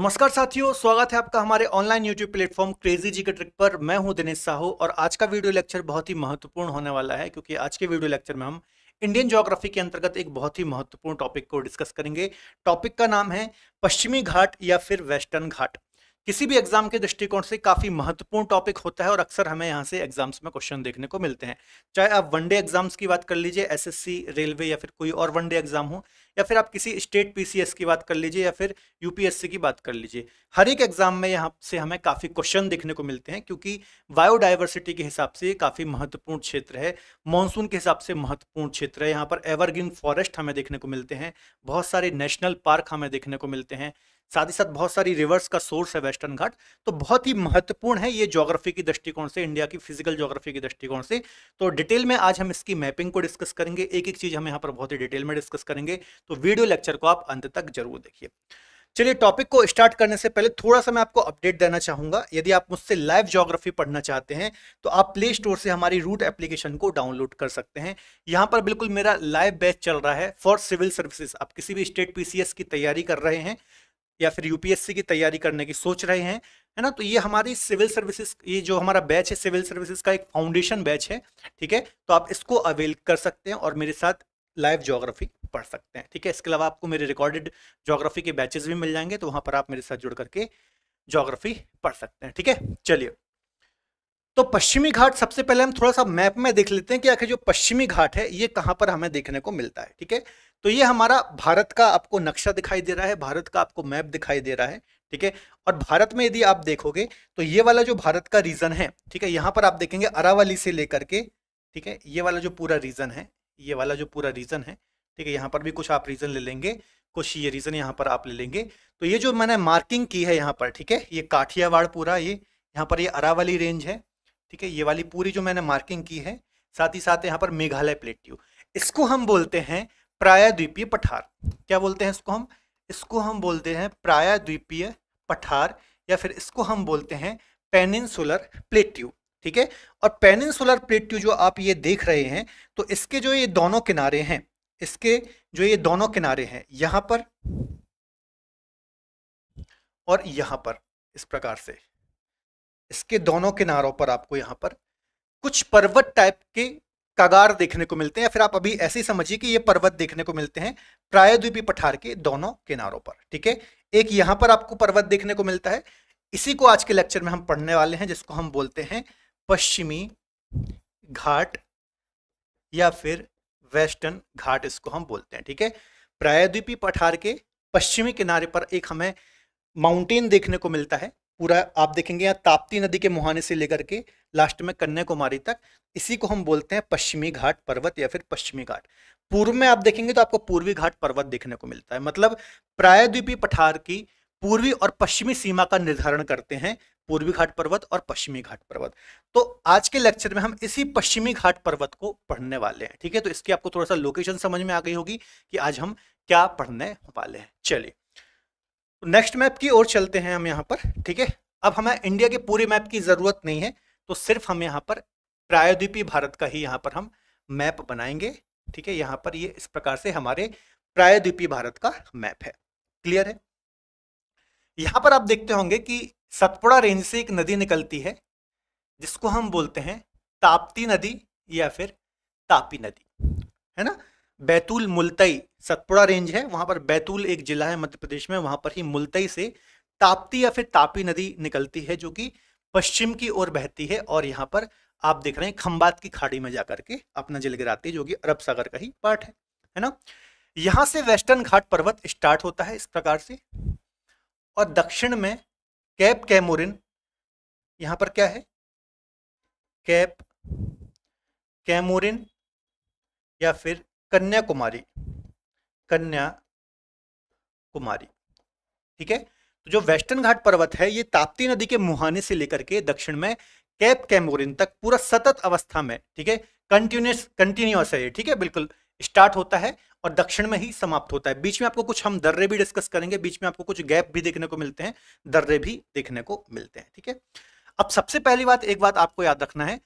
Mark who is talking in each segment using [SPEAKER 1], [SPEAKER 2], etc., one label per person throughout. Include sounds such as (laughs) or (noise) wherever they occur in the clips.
[SPEAKER 1] नमस्कार साथियों स्वागत है आपका हमारे online YouTube platform crazy G K trick पर मैं हूं दिनेश साहू और आज का वीडियो लेक्चर बहुत ही महत्वपूर्ण होने वाला है क्योंकि आज के वीडियो लेक्चर में हम इंडियन ज्योग्राफी के अंतर्गत एक बहुत ही महत्वपूर्ण टॉपिक को डिस्कस करेंगे टॉपिक का नाम है पश्चिमी घाट या फिर वेस्टर्न घाट किसी भी एग्जाम के दृष्टिकोण से काफी महत्वपूर्ण टॉपिक होता है और अक्सर हमें यहाँ से एग्जाम्स में क्वेश्चन देखने को मिलते हैं चाहे आप वनडे एग्जाम्स की बात कर लीजिए एसएससी रेलवे या फिर कोई और वनडे एग्जाम हो या फिर आप किसी स्टेट पीसीएस की बात कर लीजिए या फिर यूपीएससी की बात कर लीजिए हर एक एग्जाम में यहाँ से हमें काफी क्वेश्चन देखने को मिलते हैं क्योंकि बायोडाइवर्सिटी के हिसाब से ये काफी महत्वपूर्ण क्षेत्र है मानसून के हिसाब से महत्वपूर्ण क्षेत्र है यहाँ पर एवरग्रीन फॉरेस्ट हमें देखने को मिलते हैं बहुत सारे नेशनल पार्क हमें देखने को मिलते हैं साथ ही साथ बहुत सारी रिवर्स का सोर्स है वेस्टर्न घाट तो बहुत ही महत्वपूर्ण है ये ज्योग्राफी की दृष्टिकोण से इंडिया की फिजिकल ज्योग्राफी की दृष्टिकोण से तो डिटेल में आज हम इसकी मैपिंग को डिस्कस करेंगे एक एक चीज हम यहाँ पर बहुत ही डिटेल में डिस्कस करेंगे तो वीडियो लेक्चर को आप अंत तक जरूर देखिए चलिए टॉपिक को स्टार्ट करने से पहले थोड़ा सा मैं आपको अपडेट देना चाहूंगा यदि आप मुझसे लाइव ज्योग्राफी पढ़ना चाहते हैं तो आप प्ले स्टोर से हमारी रूट एप्लीकेशन को डाउनलोड कर सकते हैं यहाँ पर बिल्कुल मेरा लाइव बैच चल रहा है फॉर सिविल सर्विसेज आप किसी भी स्टेट पीसीएस की तैयारी कर रहे हैं या फिर यूपीएससी की तैयारी करने की सोच रहे हैं है ना तो ये हमारी सिविल सर्विसेज ये जो हमारा बैच है सिविल सर्विसेज का एक फाउंडेशन बैच है ठीक है तो आप इसको अवेल कर सकते हैं और मेरे साथ लाइव जोग्राफी पढ़ सकते हैं ठीक है इसके अलावा आपको मेरे रिकॉर्डेड जोग्राफी के बैचेस भी मिल जाएंगे तो वहाँ पर आप मेरे साथ जुड़ करके जोग्राफी पढ़ सकते हैं ठीक है चलिए तो पश्चिमी घाट सबसे पहले हम थोड़ा सा मैप में देख लेते हैं कि आखिर जो पश्चिमी घाट है ये कहाँ पर हमें देखने को मिलता है ठीक है तो ये हमारा भारत का आपको नक्शा दिखाई दे रहा है भारत का आपको मैप दिखाई दे रहा है ठीक है और भारत में यदि आप देखोगे तो ये वाला जो भारत का रीजन है ठीक है यहाँ पर आप देखेंगे अरावली से लेकर के ठीक है ये वाला जो पूरा रीजन है ये वाला जो पूरा रीजन है ठीक है यहाँ पर भी कुछ आप रीजन ले लेंगे कुछ ये रीजन यहाँ पर आप ले लेंगे तो ये जो मैंने मार्किंग की है यहाँ पर ठीक है ये काठियावाड़ पूरा ये यहाँ पर ये अरावली रेंज है ठीक है ये वाली पूरी जो मैंने मार्किंग की है साथ ही साथ यहाँ पर मेघालय प्लेट्यू इसको हम बोलते हैं प्रायद्वीपीय पठार क्या बोलते हैं इसको हम इसको हम बोलते हैं प्रायद्वीपीय पठार या फिर इसको हम बोलते हैं पेनिनसुलर प्लेट्यू ठीक है और पेनिनसुलर प्लेट्यू जो आप ये देख रहे हैं तो इसके जो ये दोनों किनारे हैं इसके जो ये दोनों किनारे हैं यहां पर और यहाँ पर इस प्रकार से इसके दोनों किनारों पर आपको यहां पर कुछ पर्वत टाइप के कगार देखने को मिलते हैं या फिर आप अभी ऐसे ही समझिए कि ये पर्वत देखने को मिलते हैं प्रायद्वीपी पठार के दोनों किनारों पर ठीक है एक यहां पर आपको पर्वत देखने को मिलता है इसी को आज के लेक्चर में हम पढ़ने वाले हैं जिसको हम बोलते हैं पश्चिमी घाट या फिर वेस्टर्न घाट इसको हम बोलते हैं ठीक है प्रायद्वीपी पठार के पश्चिमी किनारे पर एक हमें माउंटेन देखने को मिलता है पूरा आप देखेंगे यहाँ ताप्ती नदी के मुहाने से लेकर के लास्ट में कन्याकुमारी तक इसी को हम बोलते हैं पश्चिमी घाट पर्वत या फिर पश्चिमी घाट पूर्व में आप देखेंगे तो आपको पूर्वी घाट पर्वत देखने को मिलता है मतलब प्रायद्वीपी पठार की पूर्वी और पश्चिमी सीमा का निर्धारण करते हैं पूर्वी घाट पर्वत और पश्चिमी घाट पर्वत तो आज के लेक्चर में हम इसी पश्चिमी घाट पर्वत को पढ़ने वाले हैं ठीक है तो इसकी आपको थोड़ा सा लोकेशन समझ में आ गई होगी कि आज हम क्या पढ़ने वाले हैं चलिए नेक्स्ट मैप की ओर चलते हैं हम यहाँ पर ठीक है अब हमें इंडिया के पूरे मैप की जरूरत नहीं है तो सिर्फ हम यहाँ पर प्रायद्वीपी भारत का ही यहाँ पर हम मैप बनाएंगे ठीक है यहाँ पर ये इस प्रकार से हमारे प्रायद्वीपी भारत का मैप है क्लियर है यहाँ पर आप देखते होंगे कि सतपुड़ा रेंज से एक नदी निकलती है जिसको हम बोलते हैं ताप्ती नदी या फिर तापी नदी है ना बैतूल मुलतई सतपुड़ा रेंज है वहां पर बैतूल एक जिला है मध्य प्रदेश में वहां पर ही मुलतई से ताप्ती या फिर तापी नदी निकलती है जो कि पश्चिम की ओर बहती है और यहाँ पर आप देख रहे हैं खम्बात की खाड़ी में जाकर के अपना जिल गिराती है जो कि अरब सागर का ही पार्ट है है ना यहाँ से वेस्टर्न घाट पर्वत स्टार्ट होता है इस प्रकार से और दक्षिण में कैप कैमोरिन यहाँ पर क्या है कैप कैमोरिन या फिर कन्याकुमारी कन्या कुमारी ठीक है जो वेस्टर्न घाट पर्वत है ये ताप्ती नदी के मुहाने से लेकर के दक्षिण में कैप कैमोरिन तक पूरा सतत अवस्था में ठीक है कंटिन्यूस कंटिन्यूस है ये ठीक है बिल्कुल स्टार्ट होता है और दक्षिण में ही समाप्त होता है बीच में आपको कुछ हम दर्रे भी डिस्कस करेंगे बीच में आपको कुछ गैप भी देखने को मिलते हैं दर्रे भी देखने को मिलते हैं ठीक है अब सबसे पहली बात एक बात आपको याद रखना है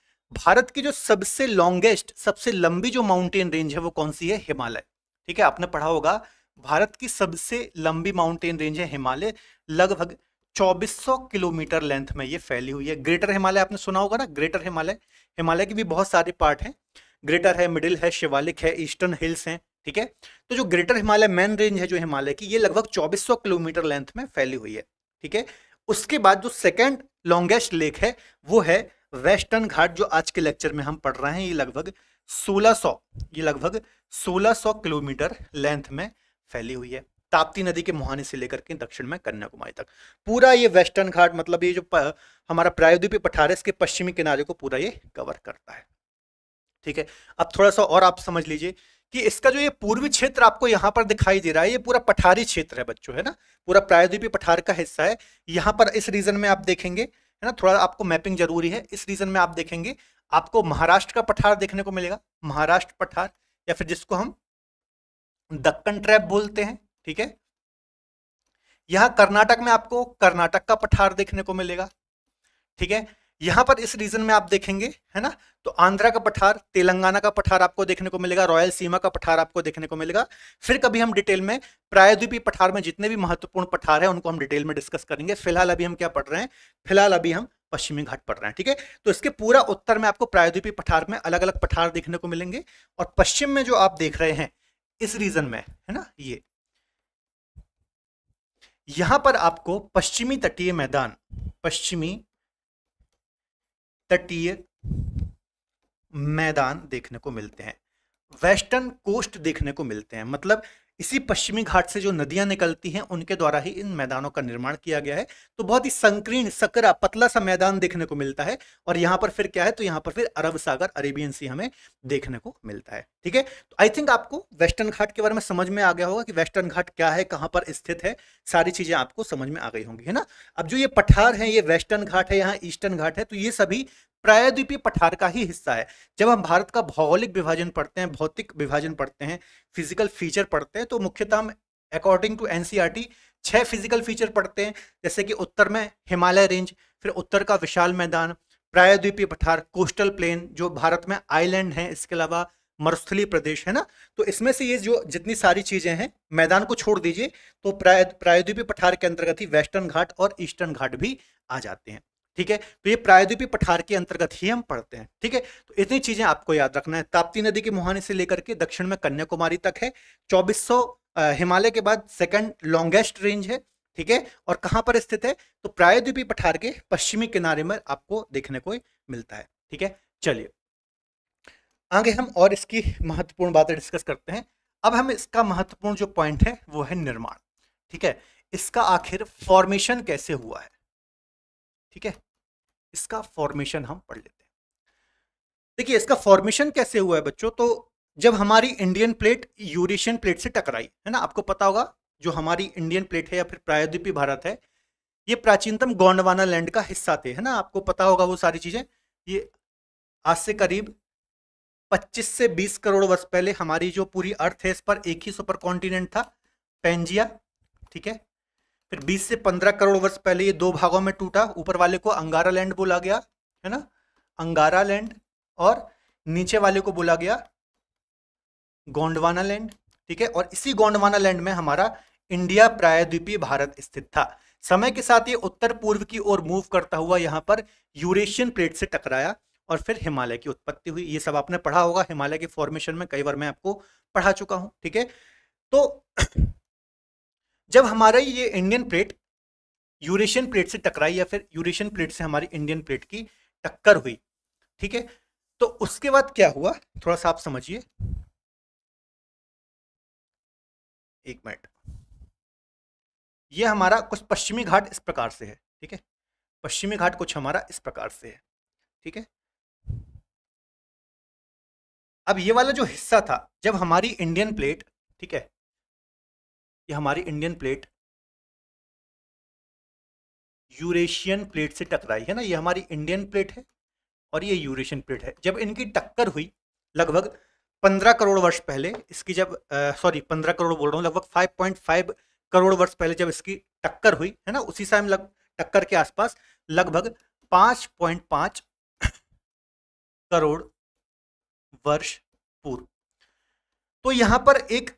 [SPEAKER 1] भारत की जो सबसे लॉन्गेस्ट सबसे लंबी जो माउंटेन रेंज है वो कौन सी है हिमालय ठीक है आपने पढ़ा होगा भारत की सबसे लंबी माउंटेन रेंज है हिमालय लगभग 2400 किलोमीटर लेंथ में ये फैली हुई है ग्रेटर हिमालय आपने सुना होगा ना ग्रेटर हिमालय हिमालय के भी बहुत सारे पार्ट हैं ग्रेटर है मिडिल है शिवालिक है ईस्टर्न हिल्स हैं ठीक है तो जो ग्रेटर हिमालय मेन रेंज है जो हिमालय की ये लगभग 2400 किलोमीटर लेंथ में फैली हुई है ठीक है उसके बाद जो सेकेंड लॉन्गेस्ट लेक है वो है वेस्टर्न घाट जो आज के लेक्चर में हम पढ़ रहे हैं ये लगभग 1600 ये लगभग 1600 किलोमीटर लेंथ में फैली हुई है ताप्ती नदी के मुहाने से लेकर के दक्षिण में कन्याकुमारी तक पूरा ये वेस्टर्न घाट मतलब ये जो प, हमारा प्रायद्वीपीय पठार है इसके पश्चिमी किनारे को पूरा ये कवर करता है ठीक है अब थोड़ा सा और आप समझ लीजिए कि इसका जो ये पूर्वी क्षेत्र आपको यहाँ पर दिखाई दे रहा है ये पूरा पठारी क्षेत्र है बच्चों है ना पूरा प्रायद्वीपीय पठार का हिस्सा है यहाँ पर इस रीजन में आप देखेंगे है ना थोड़ा आपको मैपिंग जरूरी है इस रीजन में आप देखेंगे आपको महाराष्ट्र का पठार देखने को मिलेगा महाराष्ट्र पठार या फिर जिसको हम दक्कन ट्रैप बोलते हैं ठीक है यहां कर्नाटक में आपको कर्नाटक का पठार देखने को मिलेगा ठीक है यहां पर इस रीजन में आप देखेंगे है ना तो आंध्रा का पठार तेलंगाना का पठार आपको देखने को मिलेगा रॉयल सीमा का पठार आपको देखने को मिलेगा फिर कभी हम डिटेल में प्रायद्वीपी पठार में जितने भी महत्वपूर्ण पठार है उनको हम डिटेल में डिस्कस करेंगे फिलहाल अभी हम क्या पढ़ रहे हैं फिलहाल अभी हम पश्चिमी घाट पढ़ रहे हैं ठीक है तो इसके पूरा उत्तर में आपको प्रायद्वीपी पठार में अलग अलग पठार देखने को मिलेंगे और पश्चिम में जो आप देख रहे हैं इस रीजन में है ना ये यहां पर आपको पश्चिमी तटीय मैदान पश्चिमी तटीय मैदान देखने को मिलते हैं वेस्टर्न कोस्ट देखने को मिलते हैं मतलब इसी पश्चिमी घाट से जो नदियां निकलती हैं उनके द्वारा ही इन मैदानों का निर्माण किया गया है तो बहुत ही संकीर्ण सकरा पतला सा मैदान देखने को मिलता है और यहां पर फिर क्या है तो यहां पर फिर अरब सागर अरेबियन सी हमें देखने को मिलता है ठीक है तो आई थिंक आपको वेस्टर्न घाट के बारे में समझ में आ गया होगा कि वेस्टर्न घाट क्या है कहाँ पर स्थित है सारी चीजें आपको समझ में आ गई होंगी है ना अब जो ये पठार है ये वेस्टर्न घाट है यहाँ ईस्टर्न घाट है तो ये सभी प्रायद्वीपीय पठार का ही हिस्सा है जब हम भारत का भौगोलिक विभाजन पढ़ते हैं भौतिक विभाजन पढ़ते हैं फिजिकल फीचर पढ़ते हैं तो मुख्यतः हम अकॉर्डिंग टू एन छह फिजिकल फीचर पढ़ते हैं जैसे कि उत्तर में हिमालय रेंज फिर उत्तर का विशाल मैदान प्रायद्वीपीय पठार कोस्टल प्लेन जो भारत में आइलैंड है इसके अलावा मरुस्थली प्रदेश है ना तो इसमें से ये जो जितनी सारी चीजें हैं मैदान को छोड़ दीजिए तो प्राय प्रायद्वीपी पठार के अंतर्गत ही वेस्टर्न घाट और ईस्टर्न घाट भी आ जाते हैं ठीक है तो ये प्रायद्वीपी पठार के अंतर्गत ही हम पढ़ते हैं ठीक है तो इतनी चीजें आपको याद रखना है ताप्ती नदी के मुहाने से लेकर के दक्षिण में कन्याकुमारी तक है चौबीस हिमालय के बाद सेकेंड लॉन्गेस्ट रेंज है ठीक है और कहां पर स्थित है तो प्रायद्वीपी पठार के पश्चिमी किनारे में आपको देखने को मिलता है ठीक है चलिए आगे हम और इसकी महत्वपूर्ण बातें डिस्कस करते हैं अब हम इसका महत्वपूर्ण जो पॉइंट है वो है निर्माण ठीक है इसका आखिर फॉर्मेशन कैसे हुआ है ठीक है इसका फॉर्मेशन हम पढ़ लेते हैं देखिए इसका फॉर्मेशन कैसे हुआ है बच्चों तो जब हमारी इंडियन प्लेट यूरेशियन प्लेट से टकराई है ना आपको पता होगा जो हमारी इंडियन प्लेट है या फिर प्रायद्वीपी भारत है ये प्राचीनतम गोंडवाना लैंड का हिस्सा थे है ना आपको पता होगा वो सारी चीज़ें ये आज से करीब 25 से 20 करोड़ वर्ष पहले हमारी जो पूरी अर्थ है इस पर एक ही सुपर कॉन्टिनेंट था पेंजिया ठीक है फिर 20 से 15 करोड़ वर्ष पहले ये दो भागों में टूटा ऊपर वाले को अंगारा लैंड बोला गया है ना अंगारा लैंड और नीचे वाले को बोला गया गोंडवाना लैंड ठीक है और इसी गोंडवाना लैंड में हमारा इंडिया प्रायद्वीपीय भारत स्थित था समय के साथ ये उत्तर पूर्व की ओर मूव करता हुआ यहाँ पर यूरेशियन प्लेट से टकराया और फिर हिमालय की उत्पत्ति हुई ये सब आपने पढ़ा होगा हिमालय के फॉर्मेशन में कई बार मैं आपको पढ़ा चुका हूँ ठीक है तो जब हमारा ये इंडियन प्लेट यूरेशियन प्लेट से टकराई या फिर यूरेशियन प्लेट से हमारी इंडियन प्लेट की टक्कर हुई ठीक है तो उसके बाद क्या हुआ थोड़ा सा आप समझिए एक मिनट ये हमारा कुछ पश्चिमी घाट इस प्रकार से है ठीक है पश्चिमी घाट कुछ हमारा इस प्रकार से है ठीक है अब ये वाला जो हिस्सा था जब हमारी इंडियन प्लेट ठीक है ये हमारी इंडियन प्लेट यूरेशियन प्लेट से टकराई है ना ये हमारी इंडियन प्लेट है और ये यूरेशियन प्लेट है जब इनकी टक्कर हुई लगभग पंद्रह करोड़ वर्ष पहले इसकी जब सॉरी पंद्रह करोड़ बोल रहा हूँ लगभग फाइव पॉइंट फाइव करोड़ वर्ष पहले जब इसकी टक्कर हुई है ना उसी समय लग टक्कर के आसपास लगभग पाँच पॉइंट पाँच (coughs) करोड़ वर्ष पूर्व तो यहां पर एक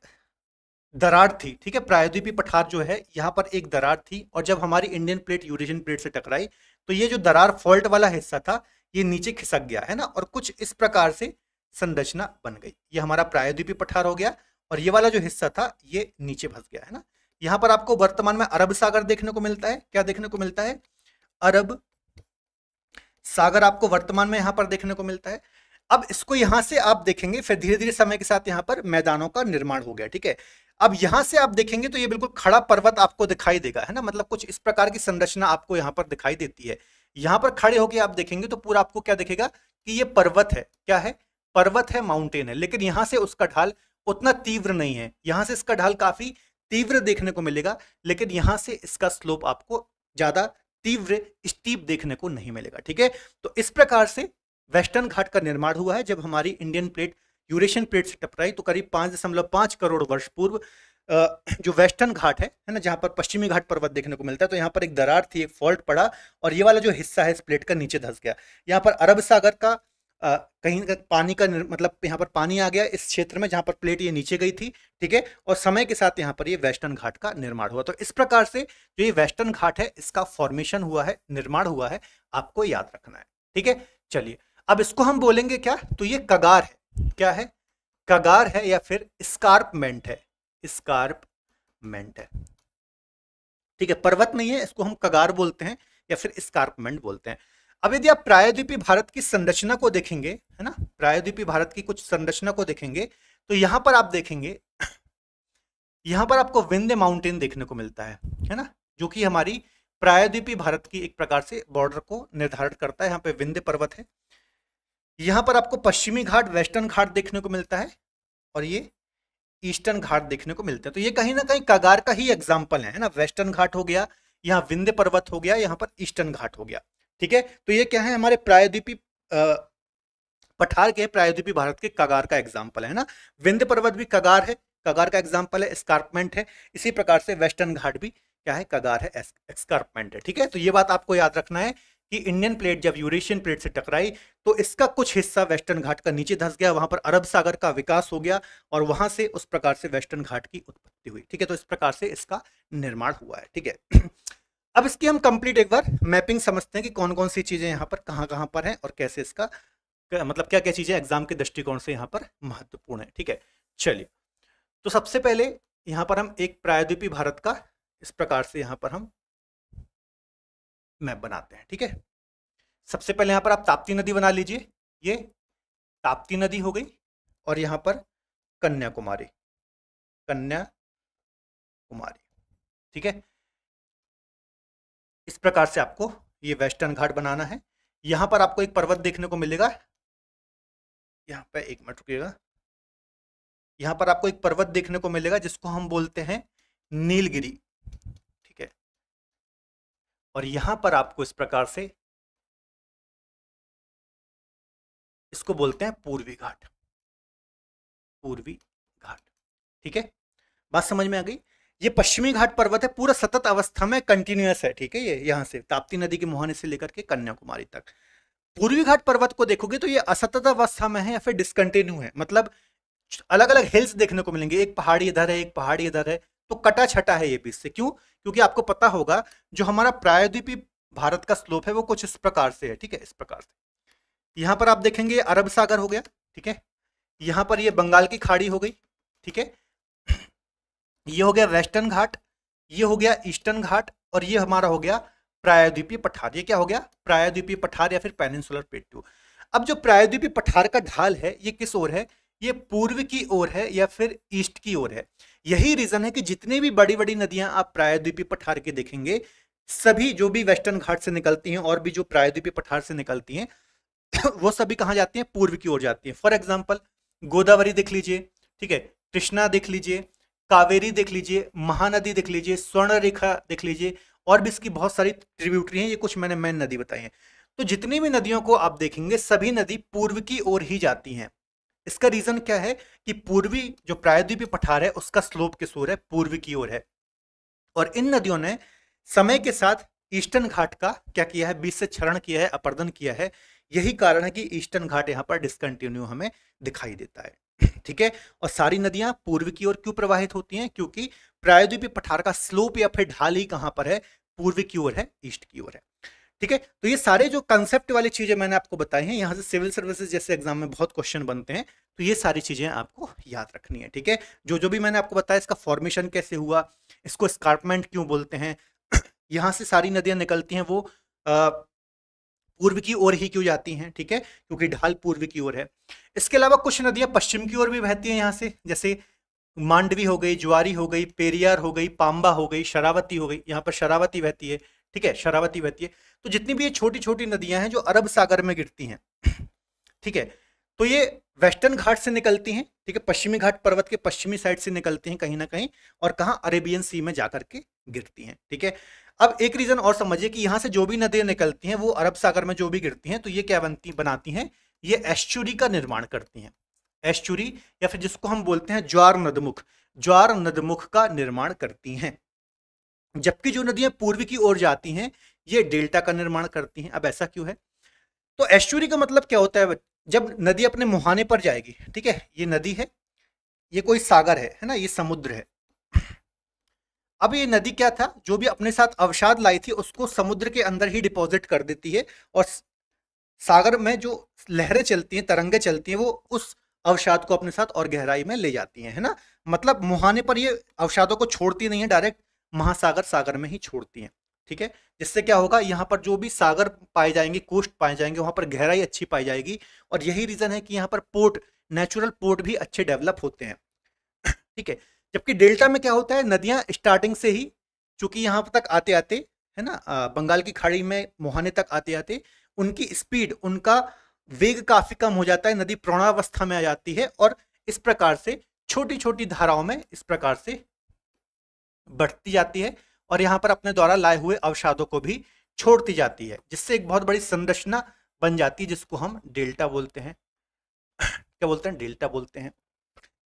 [SPEAKER 1] दरार थी ठीक है प्रायद्वीपी पठार जो है यहां पर एक दरार थी और जब हमारी इंडियन प्लेट यूरेशियन प्लेट से टकराई तो ये जो दरार फॉल्ट वाला हिस्सा था ये नीचे खिसक गया है ना और कुछ इस प्रकार से संरचना बन गई ये हमारा प्रायद्वीपी पठार हो गया और ये वाला जो हिस्सा था ये नीचे फंस गया है ना यहां पर आपको वर्तमान में अरब सागर देखने को मिलता है क्या देखने को मिलता है अरब सागर आपको वर्तमान में यहां पर देखने को मिलता है अब इसको यहां से आप देखेंगे फिर धीरे धीरे समय के साथ यहां पर मैदानों का निर्माण हो गया ठीक है अब यहां से आप देखेंगे तो ये बिल्कुल खड़ा पर्वत आपको दिखाई देगा है ना मतलब कुछ इस प्रकार की संरचना आपको यहाँ पर दिखाई देती है यहां पर खड़े होकर आप देखेंगे तो पूरा आपको क्या दिखेगा कि ये पर्वत है क्या है पर्वत है माउंटेन है लेकिन यहां से उसका ढाल उतना तीव्र नहीं है यहां से इसका ढाल काफी तीव्र देखने को मिलेगा लेकिन यहां से इसका स्लोप आपको ज्यादा तीव्र स्टीप देखने को नहीं मिलेगा ठीक है तो इस प्रकार से वेस्टर्न घाट का निर्माण हुआ है जब हमारी इंडियन प्लेट यूरेशियन प्लेट से टपराई तो करीब पाँच दशमलव पाँच करोड़ वर्ष पूर्व जो वेस्टर्न घाट है है ना जहाँ पर पश्चिमी घाट पर्वत देखने को मिलता है तो यहाँ पर एक दरार थी एक फॉल्ट पड़ा और ये वाला जो हिस्सा है इस प्लेट का नीचे धस गया यहाँ पर अरब सागर का कहीं का पानी का मतलब यहाँ पर पानी आ गया इस क्षेत्र में जहाँ पर प्लेट ये नीचे गई थी ठीक है और समय के साथ यहाँ पर ये वेस्टर्न घाट का निर्माण हुआ तो इस प्रकार से जो ये वेस्टर्न घाट है इसका फॉर्मेशन हुआ है निर्माण हुआ है आपको याद रखना है ठीक है चलिए अब इसको हम बोलेंगे क्या तो ये कगार है क्या है कगार है या फिर स्कार्पमेंट है स्कार्पमेंट है ठीक है पर्वत नहीं है इसको हम कगार बोलते हैं या फिर स्कार्पमेंट बोलते हैं अब यदि आप प्रायद्वीपी भारत की संरचना को देखेंगे है ना प्रायद्वीपी भारत की कुछ संरचना को देखेंगे तो यहां पर आप देखेंगे यहां पर आपको विंध्य माउंटेन देखने को मिलता है है ना जो कि हमारी प्रायद्वीपी भारत की एक प्रकार से बॉर्डर को निर्धारित करता है यहाँ पे विंध्य पर्वत है यहाँ पर आपको पश्चिमी घाट वेस्टर्न घाट देखने को मिलता है और ये ईस्टर्न घाट देखने को मिलता है तो ये कहीं ना कहीं कागार का ही एग्जाम्पल है ना वेस्टर्न घाट हो गया यहाँ विंध्य पर्वत हो गया यहाँ पर ईस्टर्न घाट हो गया ठीक है तो ये क्या है हमारे प्रायद्वीपी पठार के प्रायद्वीपी भारत के कगार का एग्जाम्पल है ना विंध्य पर्वत भी कगार है कगार का एग्जाम्पल है स्कार्पमेंट है इसी प्रकार से वेस्टर्न घाट भी क्या है कगार है एक्सकार्पमेंट है ठीक है तो ये बात आपको याद रखना है कि इंडियन प्लेट जब यूरेशियन प्लेट से टकराई तो इसका कुछ हिस्सा वेस्टर्न घाट का नीचे धस गया वहां पर अरब सागर का विकास हो गया और वहां से उस प्रकार से वेस्टर्न घाट की उत्पत्ति हुई ठीक है तो इस प्रकार से इसका निर्माण हुआ है ठीक है (clears throat) अब इसकी हम कंप्लीट एक बार मैपिंग समझते हैं कि कौन कौन सी चीज़ें यहाँ पर कहाँ कहाँ पर है और कैसे इसका मतलब क्या क्या चीज़ें एग्जाम के दृष्टिकोण से यहाँ पर महत्वपूर्ण है ठीक है चलिए तो सबसे पहले यहाँ पर हम एक प्रायद्वीपी भारत का इस प्रकार से यहाँ पर हम मैप बनाते हैं ठीक है सबसे पहले यहाँ पर आप ताप्ती नदी बना लीजिए ये ताप्ती नदी हो गई और यहाँ पर कन्याकुमारी कन्याकुमारी ठीक है इस प्रकार से आपको ये वेस्टर्न घाट बनाना है यहाँ पर आपको एक पर्वत देखने को मिलेगा यहाँ पर एक मिनट रुकिएगा यहाँ पर आपको एक पर्वत देखने को मिलेगा जिसको हम बोलते हैं नीलगिरी और यहाँ पर आपको इस प्रकार से इसको बोलते हैं पूर्वी घाट पूर्वी घाट ठीक है बात समझ में आ गई ये पश्चिमी घाट पर्वत है पूरा सतत अवस्था में कंटिन्यूस है ठीक है ये यहां से ताप्ती नदी के मुहाने से लेकर के कन्याकुमारी तक पूर्वी घाट पर्वत को देखोगे तो ये असतत अवस्था में है या फिर डिसकंटिन्यू है मतलब अलग अलग हिल्स देखने को मिलेंगे एक पहाड़ी इधर है एक पहाड़ी इधर है तो कटा छटा है ये बीच से क्यों क्योंकि आपको पता होगा जो हमारा प्रायद्वीपी भारत का स्लोप है वो कुछ इस प्रकार से है ठीक है इस प्रकार से यहाँ पर आप देखेंगे अरब सागर हो गया ठीक है यहाँ पर ये बंगाल की खाड़ी हो गई ठीक है ये हो गया वेस्टर्न घाट ये हो गया ईस्टर्न घाट और ये हमारा हो गया प्रायद्वीपीय पठार ये क्या हो गया प्रायद्वीपीय पठार या फिर पेनिनसुलर पेट अब जो प्रायद्वीपीय पठार का ढाल है ये किस ओर है ये पूर्व की ओर है या फिर ईस्ट की ओर है यही रीजन है कि जितनी भी बड़ी बड़ी नदियां आप प्रायद्वीपी पठार के देखेंगे सभी जो भी वेस्टर्न घाट से निकलती हैं और भी जो प्रायद्वीपी पठार से निकलती हैं (coughs) वो सभी कहाँ जाती हैं पूर्व की ओर जाती हैं फॉर एग्जाम्पल गोदावरी देख लीजिए ठीक है कृष्णा देख लीजिए कावेरी देख लीजिए महानदी देख लीजिए स्वर्ण रेखा देख लीजिए और भी इसकी बहुत सारी ट्रिब्यूटरी हैं ये कुछ मैंने मेन नदी बताई हैं तो जितनी भी नदियों को आप देखेंगे सभी नदी पूर्व की ओर ही जाती हैं इसका रीज़न क्या है कि पूर्वी जो प्रायद्वीपीय पठार है उसका स्लोप किस ओर है पूर्व की ओर है और इन नदियों ने समय के साथ ईस्टर्न घाट का क्या किया है बीच से क्षरण किया है अपर्दन किया है यही कारण है कि ईस्टर्न घाट यहाँ पर डिसकंटिन्यू हमें दिखाई देता है (laughs) ठीक है और सारी नदियां पूर्व की ओर क्यों प्रवाहित होती हैं क्योंकि प्रायद्वीपीय पठार का स्लोप या फिर ढाल ही कहां पर है पूर्व की ओर है ईस्ट की ओर है ठीक है तो ये सारे जो कंसेप्ट वाली चीजें मैंने आपको बताई हैं यहाँ से सिविल सर्विसेज जैसे एग्जाम में बहुत क्वेश्चन बनते हैं तो ये सारी चीजें आपको याद रखनी है ठीक है जो जो भी मैंने आपको बताया इसका फॉर्मेशन कैसे हुआ इसको स्कार्पमेंट क्यों बोलते हैं (clears throat) यहाँ से सारी नदियां निकलती हैं वो पूर्व की ओर ही क्यों जाती हैं ठीक है क्योंकि ढाल पूर्व की ओर है इसके अलावा कुछ नदियां पश्चिम की ओर भी बहती हैं यहाँ से जैसे मांडवी हो गई ज्वारी हो गई पेरियार हो गई पांबा हो गई शरावती हो गई यहाँ पर शरावती बहती है ठीक है शरावती बहती है तो जितनी भी ये छोटी छोटी नदियां हैं जो अरब सागर में गिरती हैं ठीक है तो ये वेस्टर्न घाट से निकलती हैं ठीक है पश्चिमी घाट पर्वत के पश्चिमी साइड से निकलती हैं कहीं ना कहीं और कहाँ अरेबियन सी में जाकर के गिरती हैं ठीक है अब एक रीजन और समझिए कि यहां से जो भी नदियां निकलती हैं वो अरब सागर में जो भी गिरती हैं तो ये क्या बनती बनाती हैं ये एश्चुरी का निर्माण करती हैं एश्चुरी या फिर जिसको हम बोलते हैं ज्वार नदमुख ज्वार नदमुख का निर्माण करती हैं जबकि जो नदियां पूर्व की ओर जाती हैं ये डेल्टा का निर्माण करती हैं अब ऐसा क्यों है तो एश्चुरी का मतलब क्या होता है जब नदी अपने मुहाने पर जाएगी ठीक है ये नदी है ये कोई सागर है है ना ये समुद्र है अब ये नदी क्या था जो भी अपने साथ अवसाद लाई थी उसको समुद्र के अंदर ही डिपॉजिट कर देती है और सागर में जो लहरें चलती हैं तरंगे चलती हैं वो उस अवसाद को अपने साथ और गहराई में ले जाती हैं है ना मतलब मुहाने पर ये अवसादों को छोड़ती नहीं है डायरेक्ट महासागर सागर में ही छोड़ती हैं ठीक है जिससे क्या होगा यहाँ पर जो भी सागर पाए जाएंगे कोस्ट पाए जाएंगे वहाँ पर गहराई अच्छी पाई जाएगी और यही रीज़न है कि यहाँ पर पोर्ट नेचुरल पोर्ट भी अच्छे डेवलप होते हैं (clears throat) ठीक है जबकि डेल्टा में क्या होता है नदियाँ स्टार्टिंग से ही चूँकि यहाँ तक आते आते है ना बंगाल की खाड़ी में मोहाने तक आते आते उनकी स्पीड उनका वेग काफ़ी कम हो जाता है नदी प्रौणावस्था में आ जाती है और इस प्रकार से छोटी छोटी धाराओं में इस प्रकार से बढ़ती जाती है और यहाँ पर अपने द्वारा लाए हुए अवसादों को भी छोड़ती जाती है जिससे एक बहुत बड़ी संरचना बन जाती है जिसको हम डेल्टा बोलते हैं क्या बोलते हैं डेल्टा बोलते हैं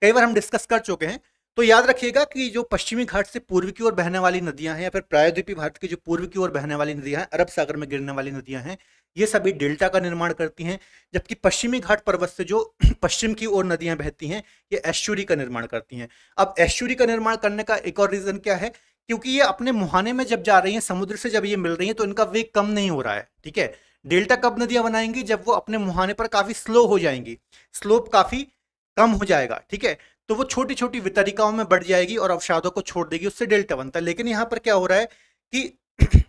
[SPEAKER 1] कई बार हम डिस्कस कर चुके हैं तो याद रखिएगा कि जो पश्चिमी घाट से पूर्व की ओर बहने वाली नदियां हैं या फिर प्रायद्वीपी भारत की जो पूर्व की ओर बहने वाली नदियां हैं अरब सागर में गिरने वाली नदियां हैं ये सभी डेल्टा का निर्माण करती हैं जबकि पश्चिमी घाट पर्वत से जो (clears throat) पश्चिम की ओर नदियां बहती हैं ये ऐश्वरी का निर्माण करती हैं अब ऐश्वरी का निर्माण करने का एक और रीजन क्या है क्योंकि ये अपने मुहाने में जब जा रही हैं समुद्र से जब ये मिल रही हैं तो इनका वेग कम नहीं हो रहा है ठीक है डेल्टा कब नदियां बनाएंगी जब वो अपने मुहाने पर काफ़ी स्लो हो जाएंगी स्लोप काफ़ी कम हो जाएगा ठीक है तो वो छोटी छोटी वितरिकाओं में बढ़ जाएगी और अवसादों को छोड़ देगी उससे डेल्टा बनता है लेकिन यहाँ पर क्या हो रहा है कि (clears throat)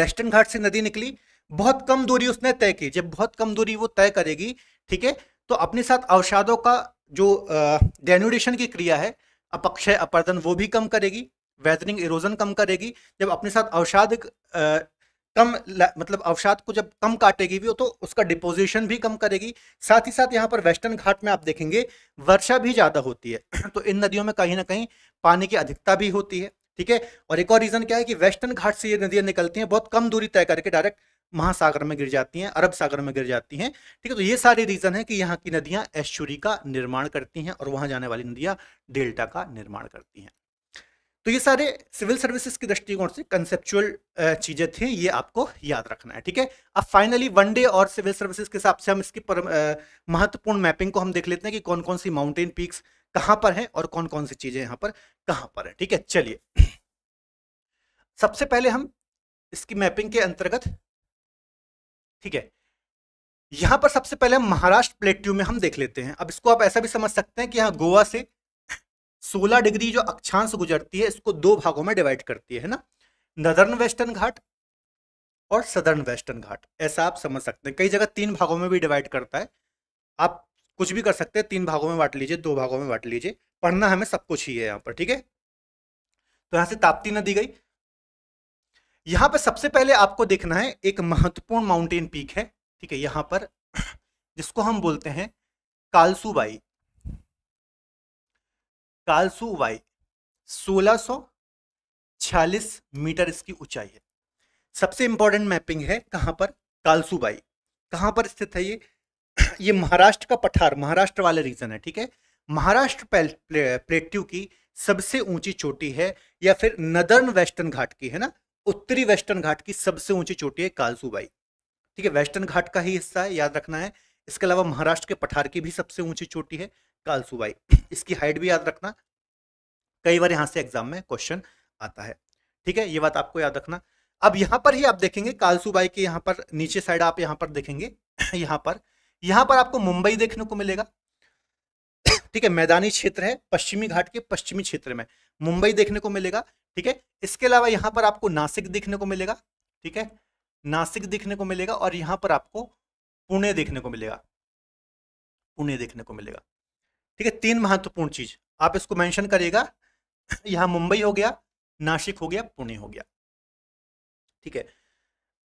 [SPEAKER 1] वेस्टर्न घाट से नदी निकली बहुत कम दूरी उसने तय की जब बहुत कम दूरी वो तय करेगी ठीक है तो अपने साथ अवसादों का जो डेनुडेशन की क्रिया है अपक्षय अपर्दन वो भी कम करेगी वेदरिंग इरोजन कम करेगी जब अपने साथ अवसाद कम मतलब अवसाद को जब कम काटेगी भी तो उसका डिपोजिशन भी कम करेगी साथ ही साथ यहाँ पर वेस्टर्न घाट में आप देखेंगे वर्षा भी ज़्यादा होती है (clears throat) तो इन नदियों में कहीं ना कहीं पानी की अधिकता भी होती है ठीक है और एक और रीज़न क्या है कि वेस्टर्न घाट से ये नदियाँ निकलती हैं बहुत कम दूरी तय करके डायरेक्ट महासागर में गिर जाती हैं अरब सागर में गिर जाती हैं ठीक है तो ये सारे रीज़न है कि यहाँ की नदियाँ एश्चुरी का निर्माण करती हैं और वहाँ जाने वाली नदियाँ डेल्टा का निर्माण करती हैं तो ये सारे सिविल सर्विसेज के दृष्टिकोण से कंसेप्चुअल चीज़ें थी ये आपको याद रखना है ठीक है अब फाइनली वनडे और सिविल सर्विसेज के हिसाब से हम इसकी महत्वपूर्ण मैपिंग को हम देख लेते हैं कि कौन कौन सी माउंटेन पीक्स कहाँ पर है और कौन कौन सी चीज़ें यहाँ पर कहाँ पर है ठीक है चलिए सबसे पहले हम इसकी मैपिंग के अंतर्गत ठीक है यहाँ पर सबसे पहले हम महाराष्ट्र प्लेट्यू में हम देख लेते हैं अब इसको आप ऐसा भी समझ सकते हैं कि यहाँ गोवा से सोलह डिग्री जो अक्षांश गुजरती है इसको दो भागों में डिवाइड करती है, ना नदर्न वेस्टर्न घाट और सदर्न वेस्टर्न घाट ऐसा आप समझ सकते हैं कई जगह तीन भागों में भी डिवाइड करता है आप कुछ भी कर सकते हैं तीन भागों में बांट लीजिए दो भागों में बांट लीजिए पढ़ना हमें सब कुछ ही है यहाँ पर ठीक है तो यहां से ताप्ती नदी गई यहां पर सबसे पहले आपको देखना है एक महत्वपूर्ण माउंटेन पीक है ठीक है यहां पर जिसको हम बोलते हैं कालसूबाई कालसू वाई छियालीस मीटर इसकी ऊंचाई है सबसे इंपॉर्टेंट मैपिंग है कहाँ पर कालसू वाई कहाँ पर स्थित है ये (clears throat) ये महाराष्ट्र का पठार महाराष्ट्र वाले रीजन है ठीक है महाराष्ट्र प्लेट्यू की सबसे ऊंची चोटी है या फिर नदर्न वेस्टर्न घाट की है ना उत्तरी वेस्टर्न घाट की सबसे ऊंची चोटी है कालसूबाई ठीक है वेस्टर्न घाट का ही हिस्सा है याद रखना है इसके अलावा महाराष्ट्र के पठार की भी सबसे ऊंची चोटी है कालसूबाई इसकी हाइट भी याद रखना कई बार यहाँ से एग्जाम में क्वेश्चन आता है ठीक है ये बात आपको याद रखना अब यहाँ पर ही आप देखेंगे कालसुबाई के यहाँ पर नीचे साइड आप यहाँ पर देखेंगे (coughs) यहाँ पर यहाँ पर आपको मुंबई देखने को मिलेगा (coughs) ठीक है मैदानी क्षेत्र है पश्चिमी घाट के पश्चिमी क्षेत्र में मुंबई देखने को मिलेगा ठीक है इसके अलावा यहाँ पर आपको नासिक देखने को मिलेगा ठीक है नासिक देखने को मिलेगा और यहाँ पर आपको पुणे देखने को मिलेगा पुणे देखने को मिलेगा ठीक है तीन महत्वपूर्ण चीज आप इसको मेंशन करिएगा (clears throat) यहां मुंबई हो गया नासिक हो गया पुणे हो गया ठीक है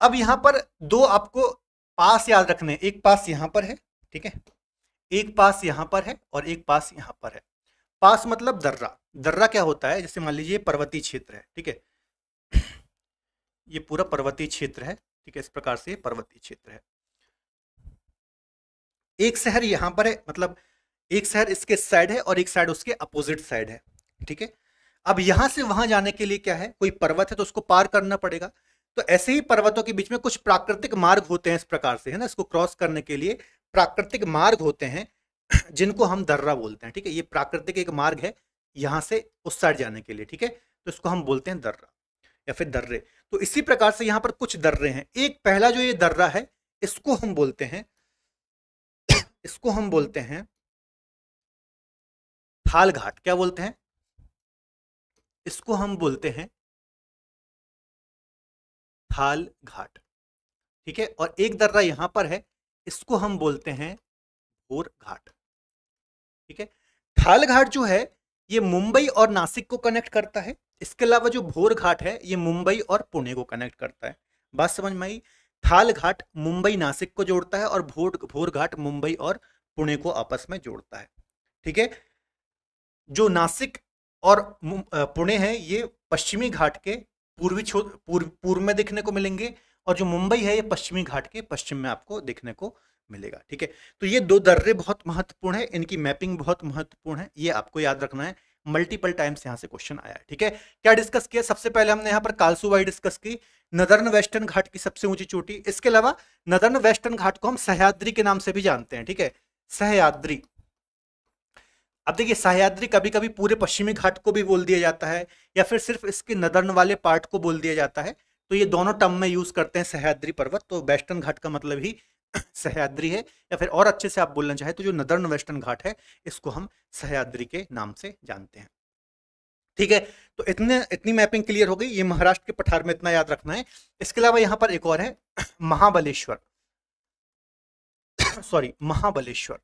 [SPEAKER 1] अब यहां पर दो आपको पास याद रखने एक पास यहां पर है ठीक है एक पास यहां पर है और एक पास यहां पर है पास मतलब दर्रा दर्रा क्या होता है जैसे मान लीजिए पर्वतीय क्षेत्र है ठीक है (clears throat) ये पूरा पर्वतीय क्षेत्र है ठीक है इस प्रकार से पर्वतीय क्षेत्र है एक शहर यहां पर है मतलब एक शहर इसके साइड है और एक साइड उसके अपोजिट साइड है ठीक है अब यहां से वहां जाने के लिए क्या है कोई पर्वत है तो उसको पार करना पड़ेगा तो ऐसे ही पर्वतों के बीच में कुछ प्राकृतिक मार्ग होते हैं इस प्रकार से है ना इसको क्रॉस करने के लिए प्राकृतिक मार्ग होते हैं जिनको हम दर्रा बोलते हैं ठीक है ये प्राकृतिक एक मार्ग है यहां से उस साइड जाने के लिए ठीक है तो इसको हम बोलते हैं दर्रा या फिर दर्रे तो इसी प्रकार से यहां पर कुछ दर्रे हैं एक पहला जो ये दर्रा है इसको हम बोलते हैं (coughs) इसको हम बोलते हैं थाल घाट क्या बोलते हैं इसको हम बोलते हैं थाल घाट ठीक है और एक दर्रा यहां पर है इसको हम बोलते हैं भोर घाट ठीक है थाल घाट जो है ये मुंबई और नासिक को कनेक्ट करता है इसके अलावा जो भोर घाट है ये मुंबई और पुणे को कनेक्ट करता है बात समझ में आई थाल घाट मुंबई नासिक को जोड़ता है और भोर भोर घाट मुंबई और पुणे को आपस में जोड़ता है ठीक है जो नासिक और पुणे है ये पश्चिमी घाट के पूर्वी पूर्व पूर्व में देखने को मिलेंगे और जो मुंबई है ये पश्चिमी घाट के पश्चिम में आपको देखने को मिलेगा ठीक है तो ये दो दर्रे बहुत महत्वपूर्ण है इनकी मैपिंग बहुत महत्वपूर्ण है ये आपको याद रखना है मल्टीपल टाइम्स यहाँ से क्वेश्चन आया है ठीक है क्या डिस्कस किया सबसे पहले हमने यहाँ पर कालसुबाई डिस्कस की नदर्न वेस्टर्न घाट की सबसे ऊंची चोटी इसके अलावा नदर्न वेस्टर्न घाट को हम सहयाद्री के नाम से भी जानते हैं ठीक है सहयाद्री अब देखिए सहयाद्री कभी कभी पूरे पश्चिमी घाट को भी बोल दिया जाता है या फिर सिर्फ इसके नदर्न वाले पार्ट को बोल दिया जाता है तो ये दोनों टर्म में यूज करते हैं सहयाद्री पर्वत तो वेस्टर्न घाट का मतलब ही (clears throat) सहयाद्री है या फिर और अच्छे से आप बोलना चाहें तो जो नदर्न वेस्टर्न घाट है इसको हम सहयाद्री के नाम से जानते हैं ठीक है तो इतने इतनी मैपिंग क्लियर हो गई ये महाराष्ट्र के पठार में इतना याद रखना है इसके अलावा यहाँ पर एक और है (clears throat) महाबलेश्वर (clears throat) सॉरी महाबलेश्वर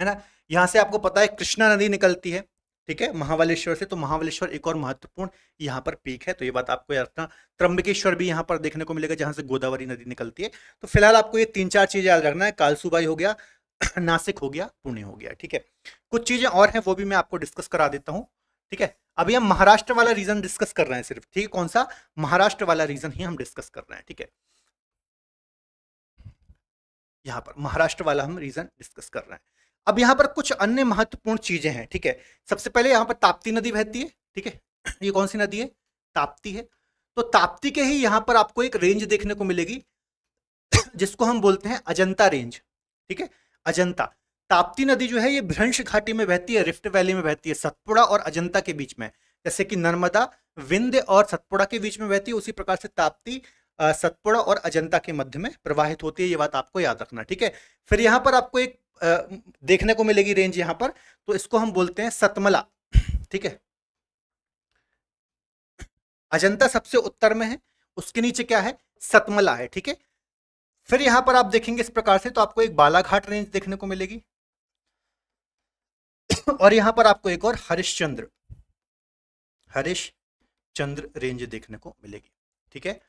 [SPEAKER 1] है ना यहाँ से आपको पता है कृष्णा नदी निकलती है ठीक है महाबलेश्वर से तो महाबलेश्वर एक और महत्वपूर्ण यहाँ पर पीक है तो ये बात आपको याद रखना त्रंबकेश्वर भी यहाँ पर देखने को मिलेगा जहाँ से गोदावरी नदी निकलती है तो फिलहाल आपको ये तीन चार चीज़ याद रखना है कालसूबाई हो गया (clears throat) नासिक हो गया पुणे हो गया ठीक है कुछ चीज़ें और हैं वो भी मैं आपको डिस्कस करा देता हूँ ठीक है अभी हम महाराष्ट्र वाला रीजन डिस्कस कर रहे हैं सिर्फ ठीक है कौन सा महाराष्ट्र वाला रीजन ही हम डिस्कस कर रहे हैं ठीक है यहाँ पर महाराष्ट्र वाला हम रीजन डिस्कस कर रहे हैं अब यहाँ पर कुछ अन्य महत्वपूर्ण चीजें हैं ठीक है सबसे पहले यहाँ पर ताप्ती नदी बहती है ठीक है ये कौन सी नदी है ताप्ती है तो ताप्ती के ही यहाँ पर आपको एक रेंज देखने को मिलेगी जिसको हम बोलते हैं अजंता रेंज ठीक है अजंता ताप्ती नदी जो है ये भ्रंश घाटी में बहती है रिफ्ट वैली में बहती है सतपुड़ा और अजंता के बीच में जैसे कि नर्मदा विंध्य और सतपुड़ा के बीच में बहती है उसी प्रकार से ताप्ती सतपुड़ा और अजंता के मध्य में प्रवाहित होती है ये बात आपको याद रखना ठीक है फिर यहाँ पर आपको एक देखने को मिलेगी रेंज यहां पर तो इसको हम बोलते हैं सतमला ठीक है अजंता सबसे उत्तर में है उसके नीचे क्या है सतमला है ठीक है फिर यहां पर आप देखेंगे इस प्रकार से तो आपको एक बालाघाट रेंज देखने को मिलेगी और यहां पर आपको एक और हरिश्चंद्र हरिश्चंद्र रेंज देखने को मिलेगी ठीक है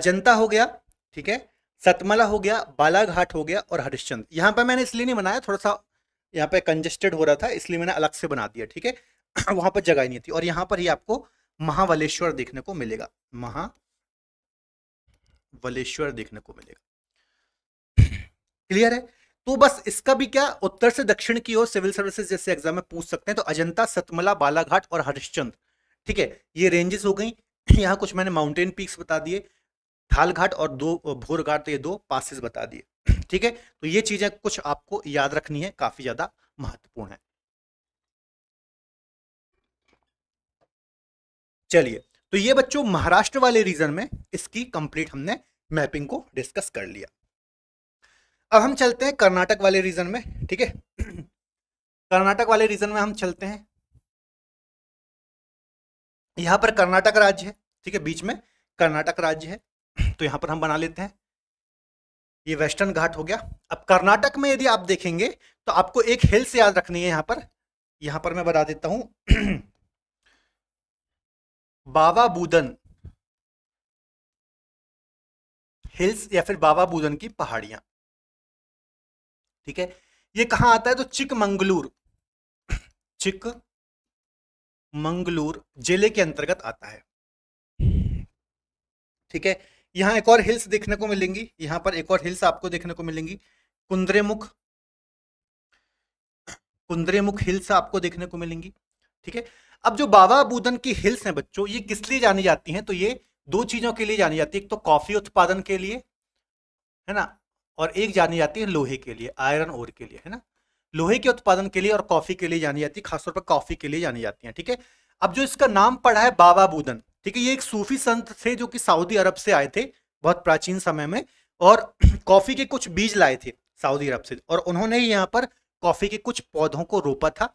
[SPEAKER 1] अजंता हो गया ठीक है सतमला हो गया बालाघाट हो गया और हरिश्चंद यहाँ पर मैंने इसलिए नहीं बनाया थोड़ा सा यहाँ पे कंजेस्टेड हो रहा था इसलिए मैंने अलग से बना दिया ठीक है (clears throat) वहां पर जगह ही नहीं थी और यहाँ पर ही आपको महावलेश्वर देखने को मिलेगा महावलेश्वर देखने को मिलेगा क्लियर (clears throat) है तो बस इसका भी क्या उत्तर से दक्षिण की ओर सिविल सर्विसेज जैसे एग्जाम में पूछ सकते हैं तो अजंता सतमला बालाघाट और हरिश्चंद ठीक है ये रेंजेस हो गई (clears throat) यहाँ कुछ मैंने माउंटेन पीक्स बता दिए थालघाट घाट और दो भोर घाट तो ये दो पासिस बता दिए ठीक है तो ये चीजें कुछ आपको याद रखनी है काफी ज्यादा महत्वपूर्ण है चलिए तो ये बच्चों महाराष्ट्र वाले रीजन में इसकी कंप्लीट हमने मैपिंग को डिस्कस कर लिया अब हम चलते हैं कर्नाटक वाले रीजन में ठीक है कर्नाटक वाले रीजन में हम चलते हैं यहां पर कर्नाटक राज्य है ठीक है बीच में कर्नाटक राज्य है तो यहाँ पर हम बना लेते हैं ये वेस्टर्न घाट हो गया अब कर्नाटक में यदि आप देखेंगे तो आपको एक हिल्स याद रखनी है यहाँ पर यहाँ पर मैं बता देता हूँ (clears throat) बाबा बूदन हिल्स या फिर बाबा बूदन की पहाड़ियां ठीक है ये कहाँ आता है तो चिकमंगलूर (clears throat) चिक मंगलूर जिले के अंतर्गत आता है ठीक है यहाँ एक और हिल्स देखने को मिलेंगी यहाँ पर एक और हिल्स आपको देखने को मिलेंगी कुंद्रेमुख कुंद्रेमुख हिल्स आपको देखने को मिलेंगी ठीक है अब जो बाबा बूदन की हिल्स हैं बच्चों ये किस लिए जानी जाती हैं तो ये दो चीजों के लिए जानी जाती है एक तो कॉफी उत्पादन के लिए है ना और एक जानी जाती है लोहे के लिए आयरन ओर के लिए है ना लोहे के उत्पादन के लिए और कॉफी के लिए जानी जाती है खासतौर पर कॉफी के लिए जानी जाती है ठीक है अब जो इसका नाम पड़ा है बाबा बूदन ठीक है ये एक सूफी संत थे जो कि सऊदी अरब से आए थे बहुत प्राचीन समय में और (clears throat) कॉफ़ी के कुछ बीज लाए थे सऊदी अरब से और उन्होंने ही यहाँ पर कॉफ़ी के कुछ पौधों को रोपा था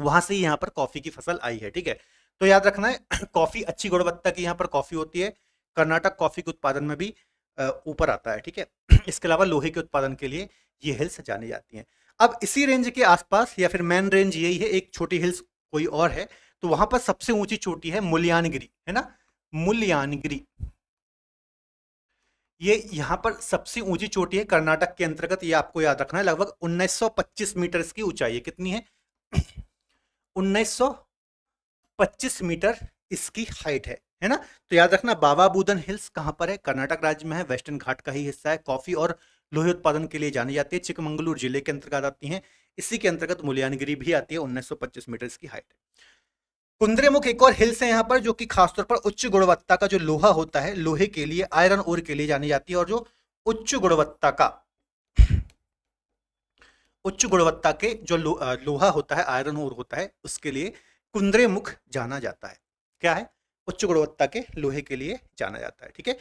[SPEAKER 1] वहां से ही यहाँ पर कॉफ़ी की फसल आई है ठीक है तो याद रखना है (clears throat) कॉफ़ी अच्छी गुणवत्ता की यहाँ पर कॉफ़ी होती है कर्नाटक कॉफ़ी के उत्पादन में भी ऊपर आता है ठीक है (clears throat) इसके अलावा लोहे के उत्पादन के लिए ये हिल्स जानी जाती हैं अब इसी रेंज के आसपास या फिर मेन रेंज यही है एक छोटी हिल्स कोई और है तो वहां पर सबसे ऊंची चोटी है मुल्यानगिरी है ना मुल्यानगिरी ये यहाँ पर सबसे ऊंची चोटी है कर्नाटक के अंतर्गत ये आपको याद रखना है लगभग 1925 मीटर इसकी ऊंचाई है कितनी है 1925 (coughs) मीटर इसकी हाइट है है ना तो याद रखना बाबा बूदन हिल्स कहाँ पर है कर्नाटक राज्य में है वेस्टर्न घाट का ही हिस्सा है कॉफी और लोहे उत्पादन के लिए जानी जाती है चिकमंगलूर जिले के अंतर्गत आती है इसी के अंतर्गत मूल्यानगिरी भी आती है उन्नीस मीटर इसकी हाइट है कुंद्रेमुख एक और हिल्स है यहाँ पर जो कि खासतौर पर उच्च गुणवत्ता का जो लोहा होता है लोहे के लिए आयरन ओर के लिए जानी जाती है और जो उच्च गुणवत्ता का उच्च गुणवत्ता के जो लो, लोहा होता है आयरन ओर होता है उसके लिए कुंद्रे मुख जाना जाता है क्या है उच्च गुणवत्ता के लोहे के लिए जाना जाता है ठीक है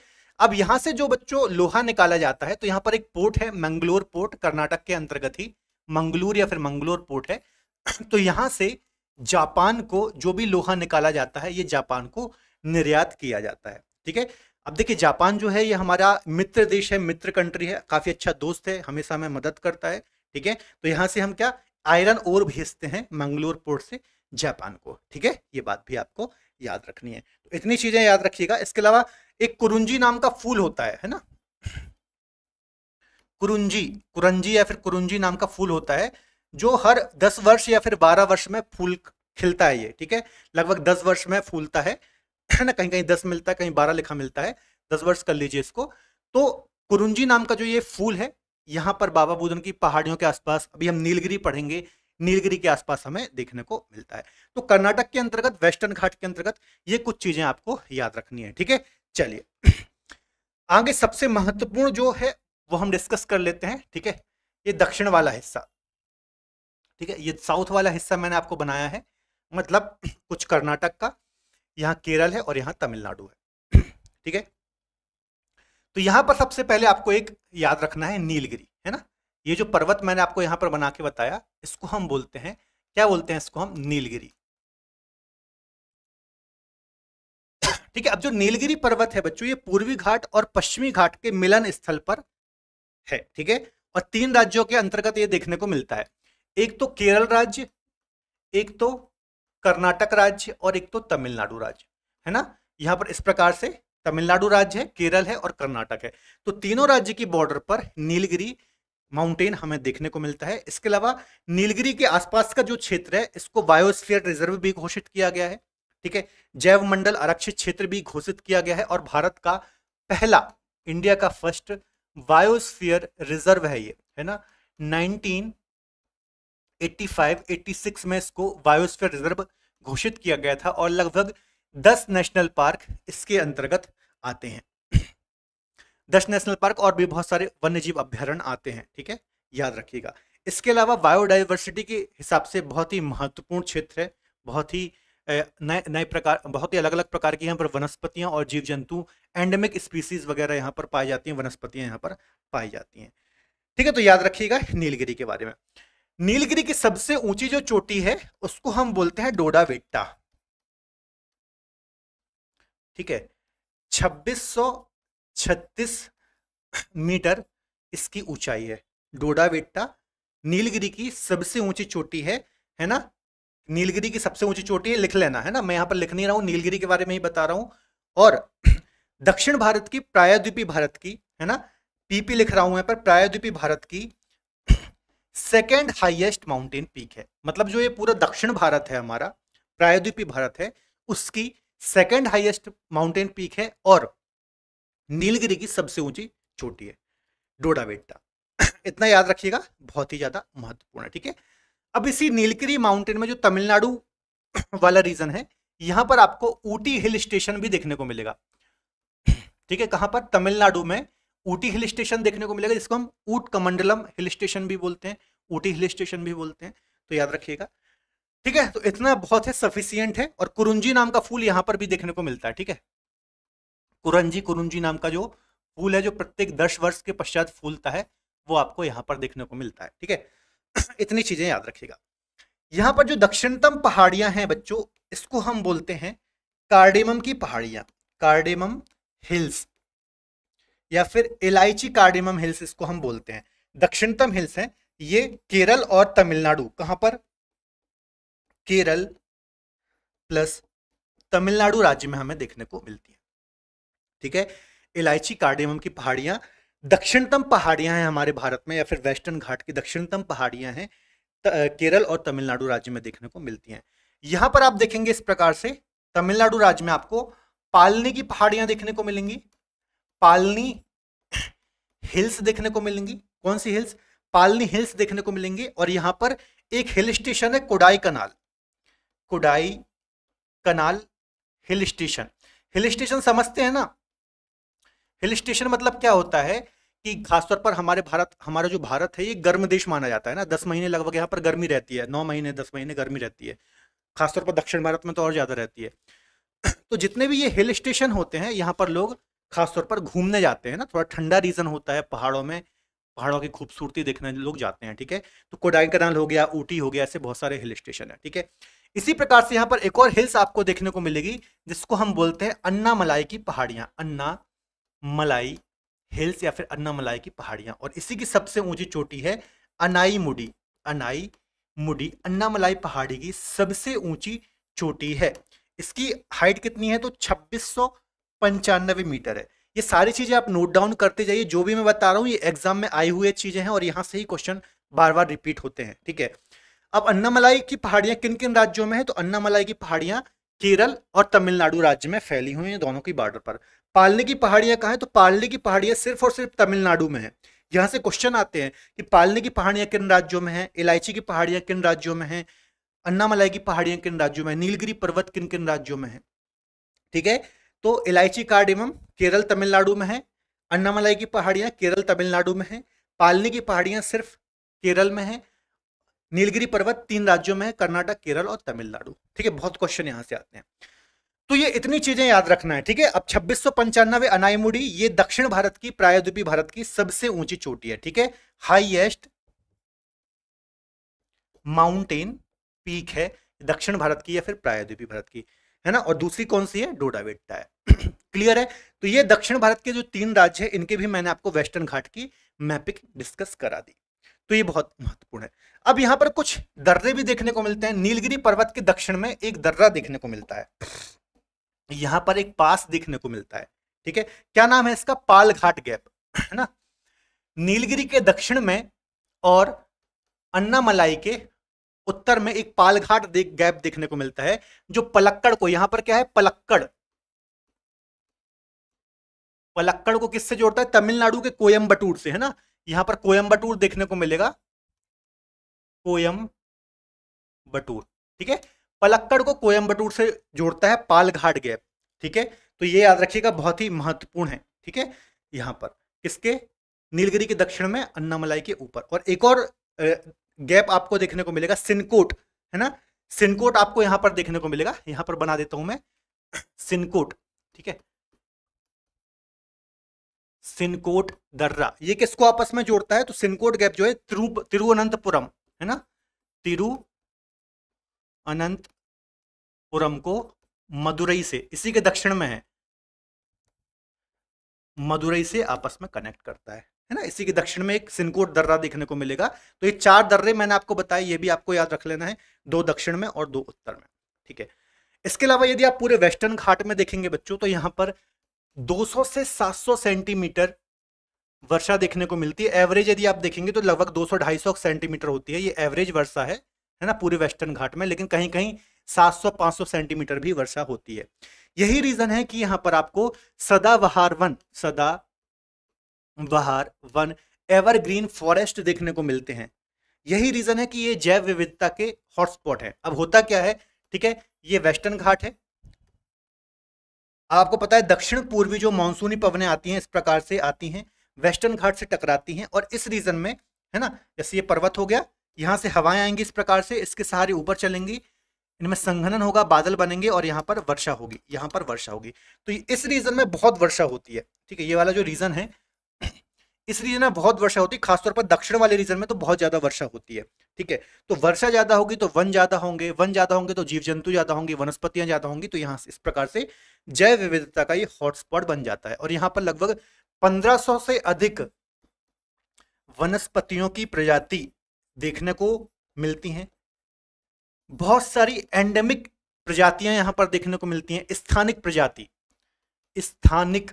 [SPEAKER 1] अब यहां से जो बच्चों लोहा निकाला जाता है तो यहाँ पर एक पोर्ट है मंगलोर पोर्ट कर्नाटक के अंतर्गत ही मंगलूर या फिर मंगलोर पोर्ट है तो यहां से जापान को जो भी लोहा निकाला जाता है ये जापान को निर्यात किया जाता है ठीक है अब देखिए जापान जो है ये हमारा मित्र देश है मित्र कंट्री है काफ़ी अच्छा दोस्त है हमेशा हमें मदद करता है ठीक है तो यहां से हम क्या आयरन और भेजते हैं मंगलोर पोर्ट से जापान को ठीक है ये बात भी आपको याद रखनी है तो इतनी चीज़ें याद रखिएगा इसके अलावा एक कुरुंजी नाम का फूल होता है है ना कुरुंजी कुरंजी या फिर कुरुंजी नाम का फूल होता है जो हर दस वर्ष या फिर बारह वर्ष में फूल खिलता है ये ठीक है लगभग दस वर्ष में फूलता है (clears throat) ना कहीं कहीं दस मिलता है कहीं बारह लिखा मिलता है दस वर्ष कर लीजिए इसको तो कुरुंजी नाम का जो ये फूल है यहाँ पर बाबा बुदन की पहाड़ियों के आसपास अभी हम नीलगिरी पढ़ेंगे नीलगिरी के आसपास हमें देखने को मिलता है तो कर्नाटक के अंतर्गत वेस्टर्न घाट के अंतर्गत ये कुछ चीजें आपको याद रखनी है ठीक है चलिए (clears throat) आगे सबसे महत्वपूर्ण जो है वो हम डिस्कस कर लेते हैं ठीक है ये दक्षिण वाला हिस्सा ठीक है ये साउथ वाला हिस्सा मैंने आपको बनाया है मतलब (clears throat) कुछ कर्नाटक का यहाँ केरल है और यहाँ तमिलनाडु है (clears throat) ठीक है तो यहाँ पर सबसे पहले आपको एक याद रखना है नीलगिरी है ना ये जो पर्वत मैंने आपको यहाँ पर बना के बताया इसको हम बोलते हैं क्या बोलते हैं इसको हम नीलगिरी (clears throat) ठीक है अब जो नीलगिरी पर्वत है बच्चों ये पूर्वी घाट और पश्चिमी घाट के मिलन स्थल पर है ठीक है और तीन राज्यों के अंतर्गत ये देखने को मिलता है एक तो केरल राज्य एक तो कर्नाटक राज्य और एक तो तमिलनाडु राज्य है ना यहाँ पर इस प्रकार से तमिलनाडु राज्य है केरल है और कर्नाटक है तो तीनों राज्य की बॉर्डर पर नीलगिरी माउंटेन हमें देखने को मिलता है इसके अलावा नीलगिरी के आसपास का जो क्षेत्र है इसको बायोस्फीयर रिजर्व भी घोषित किया गया है ठीक है जैव मंडल आरक्षित क्षेत्र भी घोषित किया गया है और भारत का पहला इंडिया का फर्स्ट बायोस्फीयर रिजर्व है ये है ना नाइनटीन 85-86 में इसको बायोस्फीयर रिजर्व घोषित किया गया था और लगभग 10 नेशनल पार्क इसके अंतर्गत आते हैं 10 नेशनल पार्क और भी बहुत सारे वन्यजीव जीव अभ्यारण आते हैं ठीक है याद रखिएगा इसके अलावा बायोडाइवर्सिटी के हिसाब से बहुत ही महत्वपूर्ण क्षेत्र है बहुत ही नए नए प्रकार बहुत ही अलग अलग प्रकार की यहाँ पर वनस्पतियाँ और जीव जंतु एंडेमिक स्पीसीज वगैरह यहाँ पर पाई जाती हैं वनस्पतियाँ यहाँ पर पाई जाती हैं ठीक है तो याद रखिएगा नीलगिरी के बारे में नीलगिरी की सबसे ऊंची जो चोटी है उसको हम बोलते हैं डोडा वेट्टा ठीक है 2636 मीटर इसकी ऊंचाई है डोडा वेट्टा नीलगिरी की सबसे ऊंची चोटी है है ना नीलगिरी की सबसे ऊंची चोटी है लिख लेना है ना मैं यहां पर लिख नहीं रहा हूं नीलगिरी के बारे में ही बता रहा हूं और (clears throat) दक्षिण भारत की प्रायद्वीपी भारत की है ना पीपी लिख रहा हूं यहां पर प्रायद्वीपी भारत की सेकेंड हाइएस्ट माउंटेन पीक है मतलब जो ये पूरा दक्षिण भारत है हमारा प्रायद्वीपी भारत है उसकी सेकेंड हाइएस्ट माउंटेन पीक है और नीलगिरी की सबसे ऊंची चोटी है डोडावेट्टा (coughs) इतना याद रखिएगा बहुत ही ज़्यादा महत्वपूर्ण है ठीक है अब इसी नीलगिरी माउंटेन में जो तमिलनाडु (coughs) वाला रीजन है यहां पर आपको ऊटी हिल स्टेशन भी देखने को मिलेगा (coughs) ठीक है कहां पर तमिलनाडु में ऊटी हिल स्टेशन देखने को मिलेगा जिसको हम ऊट कमंडलम हिल स्टेशन भी बोलते हैं ऊटी हिल स्टेशन भी बोलते हैं तो याद रखिएगा ठीक है तो इतना बहुत है सफिशियंट है और कुरुंजी नाम का फूल यहां पर भी देखने को मिलता है ठीक है कुरंजी कुरुंजी नाम का जो फूल है जो प्रत्येक दस वर्ष के पश्चात फूलता है वो आपको यहाँ पर देखने को मिलता है ठीक है (clears throat) इतनी चीजें याद रखिएगा यहाँ पर जो दक्षिणतम पहाड़ियां हैं बच्चों इसको हम बोलते हैं कार्डेमम की पहाड़ियां कार्डेमम हिल्स या फिर इलायची कार्डिमम हिल्स इसको हम बोलते हैं दक्षिणतम हिल्स हैं ये केरल और तमिलनाडु कहां पर केरल प्लस तमिलनाडु राज्य में हमें देखने को मिलती है ठीक है इलायची कार्डिमम की पहाड़ियां दक्षिणतम पहाड़ियां हैं हमारे भारत में या फिर वेस्टर्न घाट की दक्षिणतम पहाड़ियां हैं केरल और तमिलनाडु राज्य में देखने को मिलती हैं यहां पर आप देखेंगे इस प्रकार से तमिलनाडु राज्य में आपको पालने की पहाड़ियां देखने को मिलेंगी पालनी हिल्स देखने को मिलेंगी कौन सी हिल्स पालनी हिल्स देखने को मिलेंगी और यहाँ पर एक हिल स्टेशन है कुडाई कनाल कुडाई कनाल हिल स्टेशन हिल स्टेशन समझते हैं ना हिल स्टेशन मतलब क्या होता है कि खासतौर पर हमारे भारत हमारा जो भारत है ये गर्म देश माना जाता है ना दस महीने लगभग यहाँ पर गर्मी रहती है नौ महीने दस महीने गर्मी रहती है खासतौर पर दक्षिण भारत में तो और ज़्यादा रहती है (clears throat) तो जितने भी ये हिल स्टेशन होते हैं यहाँ पर लोग खासतौर पर घूमने जाते हैं ना थोड़ा ठंडा रीजन होता है पहाड़ों में पहाड़ों की खूबसूरती देखने लोग जाते हैं ठीक है तो कोडाई कनाल हो गया ऊटी हो गया ऐसे बहुत सारे हिल स्टेशन है ठीक है इसी प्रकार से यहाँ पर एक और हिल्स आपको देखने को मिलेगी जिसको हम बोलते हैं अन्ना मलाई की पहाड़ियाँ अन्ना मलाई हिल्स या फिर अन्ना मलाई की पहाड़ियाँ और इसी की सबसे ऊंची चोटी है अनाई मुडी अनाई मुडी अन्ना मलाई पहाड़ी की सबसे ऊंची चोटी है इसकी हाइट कितनी है तो छब्बीस पंचानवे मीटर है ये सारी चीज़ें आप नोट डाउन करते जाइए जो भी मैं बता रहा हूँ ये एग्जाम में आई हुई चीज़ें हैं और यहाँ से ही क्वेश्चन बार बार रिपीट होते हैं ठीक है अब अन्नामलाई की पहाड़ियाँ किन किन राज्यों में है तो अन्नामलाई की पहाड़ियाँ केरल और तमिलनाडु राज्य में फैली हुई हैं दोनों की बॉर्डर पर पालने की पहाड़ियाँ कहाँ है तो पालने की पहाड़ियाँ सिर्फ और सिर्फ तमिलनाडु में है यहाँ से क्वेश्चन आते हैं कि पालने की पहाड़ियाँ किन राज्यों में हैं इलायची की पहाड़ियाँ किन राज्यों में हैं अन्नामलाई की पहाड़ियाँ किन राज्यों में नीलगिरी पर्वत किन किन राज्यों में है ठीक है तो इलायची कार्डिमम केरल तमिलनाडु में है अन्नामलाई की पहाड़ियाँ केरल तमिलनाडु में है पालनी की पहाड़ियाँ सिर्फ केरल में है नीलगिरी पर्वत तीन राज्यों में है कर्नाटक केरल और तमिलनाडु ठीक है बहुत क्वेश्चन यहाँ से आते हैं तो ये इतनी चीजें याद रखना है ठीक है अब छब्बीस सौ पंचानवे अनाईमुडी ये दक्षिण भारत की प्रायद्वीपी भारत की सबसे ऊंची चोटी है ठीक है हाइएस्ट माउंटेन पीक है दक्षिण भारत की या फिर प्रायद्वीपी भारत की है ना और दूसरी कौन सी है डोडावेट्टा है क्लियर (coughs) है तो ये दक्षिण भारत के जो तीन राज्य हैं इनके भी मैंने आपको वेस्टर्न घाट की मैपिंग डिस्कस करा दी तो ये बहुत महत्वपूर्ण है अब यहाँ पर कुछ दर्रे भी देखने को मिलते हैं नीलगिरी पर्वत के दक्षिण में एक दर्रा देखने को मिलता है यहाँ पर एक पास देखने को मिलता है ठीक है क्या नाम है इसका पाल घाट गैप है ना नीलगिरी के दक्षिण में और अन्नामलाई के उत्तर में एक पालघाट देख गैप देखने को मिलता है जो पलक्कड़ को यहां पर क्या है पलक्कड़ पलक्कड़ को किससे जोड़ता है तमिलनाडु के कोयम्बटूर से है ना यहाँ पर कोयम्बटूर देखने को मिलेगा कोयम बटूर ठीक है पलक्कड़ को कोयम्बटूर से जोड़ता है पालघाट गैप ठीक है तो ये याद रखिएगा बहुत ही महत्वपूर्ण है ठीक है यहाँ पर किसके नीलगिरी के दक्षिण में अन्नामलाई के ऊपर और एक और गैप आपको देखने को मिलेगा सिनकोट है ना सिनकोट आपको यहाँ पर देखने को मिलेगा यहां पर बना देता हूं मैं सिनकोट ठीक है सिनकोट दर्रा ये किसको आपस में जोड़ता है तो सिनकोट गैप जो है तिरु तिरुवनंतपुरम है ना तिरु अनंतपुरम को मदुरई से इसी के दक्षिण में है मदुरई से आपस में कनेक्ट करता है है ना इसी के दक्षिण में एक सिनकोट दर्रा देखने को मिलेगा तो ये चार दर्रे मैंने आपको बताए ये भी आपको याद रख लेना है दो दक्षिण में और दो उत्तर में ठीक है इसके अलावा यदि आप पूरे वेस्टर्न घाट में देखेंगे बच्चों तो यहाँ पर 200 से 700 सेंटीमीटर वर्षा देखने को मिलती है एवरेज यदि आप देखेंगे तो लगभग 200-250 सेंटीमीटर होती है ये एवरेज वर्षा है है ना पूरे वेस्टर्न घाट में लेकिन कहीं कहीं 700-500 सेंटीमीटर भी वर्षा होती है यही रीजन है कि यहाँ पर आपको सदाबहार वन सदा बहार वन एवरग्रीन फॉरेस्ट देखने को मिलते हैं यही रीजन है कि ये जैव विविधता के हॉटस्पॉट है अब होता क्या है ठीक है ये वेस्टर्न घाट है आपको पता है दक्षिण पूर्वी जो मानसूनी पवने आती हैं इस प्रकार से आती हैं वेस्टर्न घाट से टकराती हैं और इस रीजन में है ना जैसे ये पर्वत हो गया यहाँ से हवाएं आएंगी इस प्रकार से इसके सहारे ऊपर चलेंगी इनमें संघनन होगा बादल बनेंगे और यहाँ पर वर्षा होगी यहाँ पर वर्षा होगी तो इस रीजन में बहुत वर्षा होती है ठीक है ये वाला जो रीजन है इस रीजन में बहुत वर्षा होती है खासतौर पर दक्षिण वाले रीजन में तो बहुत ज्यादा वर्षा होती है ठीक है तो वर्षा ज्यादा होगी तो वन ज्यादा होंगे वन ज्यादा होंगे तो जीव जंतु ज्यादा होंगे वनस्पतियां ज्यादा होंगी तो यहाँ इस प्रकार से जैव विविधता का ये हॉटस्पॉट बन जाता है और यहाँ पर लगभग पंद्रह से अधिक वनस्पतियों की प्रजाति देखने को मिलती हैं बहुत सारी एंडेमिक प्रजातियां यहां पर देखने को मिलती हैं स्थानिक प्रजाति स्थानिक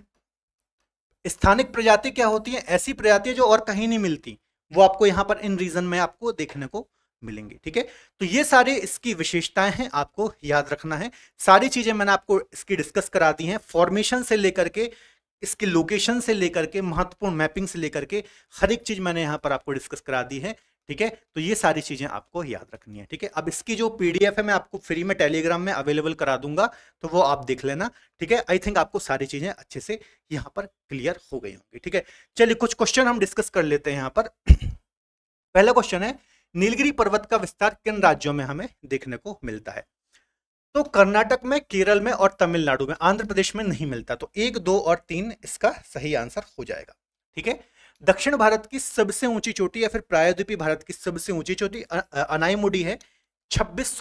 [SPEAKER 1] स्थानिक प्रजाति क्या होती है ऐसी प्रजाति जो और कहीं नहीं मिलती वो आपको यहाँ पर इन रीजन में आपको देखने को मिलेंगे ठीक है तो ये सारे इसकी विशेषताएं हैं आपको याद रखना है सारी चीजें मैंने आपको इसकी डिस्कस करा दी हैं फॉर्मेशन से लेकर के इसके लोकेशन से लेकर के महत्वपूर्ण मैपिंग से लेकर के हर एक चीज मैंने यहाँ पर आपको डिस्कस करा दी है ठीक है तो ये सारी चीजें आपको याद रखनी है ठीक है अब इसकी जो पीडीएफ है मैं आपको फ्री में टेलीग्राम में अवेलेबल करा दूंगा तो वो आप देख लेना ठीक है आई थिंक आपको सारी चीजें अच्छे से यहाँ पर क्लियर हो गई होंगी ठीक है चलिए कुछ क्वेश्चन हम डिस्कस कर लेते हैं यहाँ पर (clears throat) पहला क्वेश्चन है नीलगिरी पर्वत का विस्तार किन राज्यों में हमें देखने को मिलता है तो कर्नाटक में केरल में और तमिलनाडु में आंध्र प्रदेश में नहीं मिलता तो एक दो और तीन इसका सही आंसर हो जाएगा ठीक है दक्षिण भारत की सबसे ऊंची चोटी या फिर प्रायद्वीपी भारत की सबसे ऊंची चोटी अनाईमुडी है छब्बीस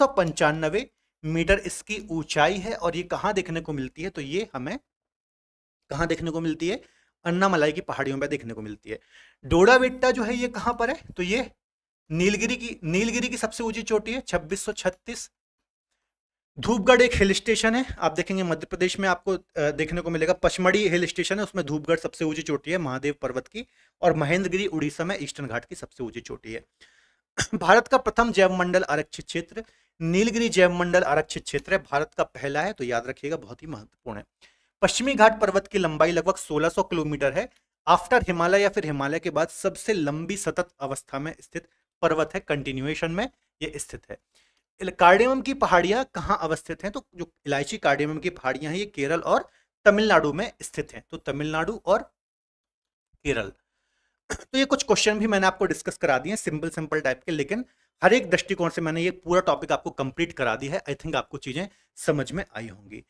[SPEAKER 1] मीटर इसकी ऊंचाई है और ये कहाँ देखने को मिलती है तो ये हमें कहाँ देखने को मिलती है अन्नामलाई की पहाड़ियों पर देखने को मिलती है डोडाविट्टा जो है ये कहाँ पर है तो ये नीलगिरी की नीलगिरी की सबसे ऊंची चोटी है 2636 धूपगढ़ एक हिल स्टेशन है आप देखेंगे मध्य प्रदेश में आपको देखने को मिलेगा पचमढ़ी हिल स्टेशन है उसमें धूपगढ़ सबसे ऊंची चोटी है महादेव पर्वत की और महेंद्रगिरी उड़ीसा में ईस्टर्न घाट की सबसे ऊंची चोटी है (clears throat) भारत का प्रथम जैव मंडल आरक्षित क्षेत्र नीलगिरी जैव मंडल आरक्षित क्षेत्र है भारत का पहला है तो याद रखिएगा बहुत ही महत्वपूर्ण है पश्चिमी घाट पर्वत की लंबाई लगभग सोलह किलोमीटर है आफ्टर हिमालय या फिर हिमालय के बाद सबसे लंबी सतत अवस्था में स्थित पर्वत है कंटिन्यूएशन में ये स्थित है कार्डियम की पहाड़ियां कहाँ अवस्थित हैं तो जो इलायची कार्डियम की पहाड़ियां हैं ये केरल और तमिलनाडु में स्थित हैं तो तमिलनाडु और केरल तो ये कुछ क्वेश्चन भी मैंने आपको डिस्कस करा दिए सिंपल सिंपल टाइप के लेकिन हर एक दृष्टिकोण से मैंने ये पूरा टॉपिक आपको कंप्लीट करा दी है आई थिंक आपको चीज़ें समझ में आई होंगी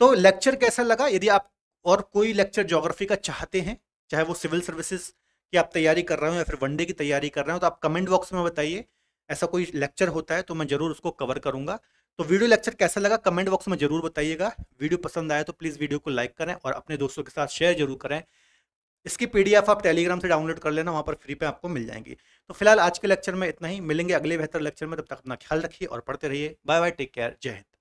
[SPEAKER 1] तो लेक्चर कैसा लगा यदि आप और कोई लेक्चर जोग्राफी का चाहते हैं चाहे वो सिविल सर्विसेज की आप तैयारी कर रहे हो या फिर वनडे की तैयारी कर रहे हो तो आप कमेंट बॉक्स में बताइए ऐसा कोई लेक्चर होता है तो मैं ज़रूर उसको कवर करूँगा तो वीडियो लेक्चर कैसा लगा कमेंट बॉक्स में ज़रूर बताइएगा वीडियो पसंद आया तो प्लीज़ वीडियो को लाइक करें और अपने दोस्तों के साथ शेयर जरूर करें इसकी पीडीएफ आप टेलीग्राम से डाउनलोड कर लेना वहाँ पर फ्री पे आपको मिल जाएंगी तो फिलहाल आज के लेक्चर में इतना ही मिलेंगे अगले बेहतर लेक्चर में तब तक अपना ख्याल रखिए और पढ़ते रहिए बाय बाय टेक केयर जय हिंद